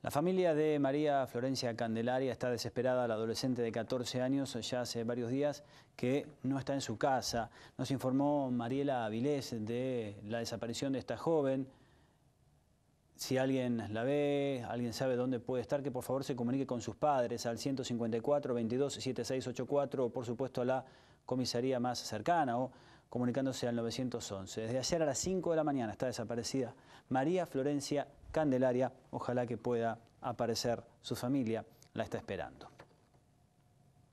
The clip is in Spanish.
La familia de María Florencia Candelaria está desesperada. La adolescente de 14 años ya hace varios días que no está en su casa. Nos informó Mariela Avilés de la desaparición de esta joven. Si alguien la ve, alguien sabe dónde puede estar, que por favor se comunique con sus padres al 154 22 7684 o por supuesto a la comisaría más cercana o comunicándose al 911. Desde ayer a las 5 de la mañana está desaparecida María Florencia Candelaria. Ojalá que pueda aparecer su familia, la está esperando.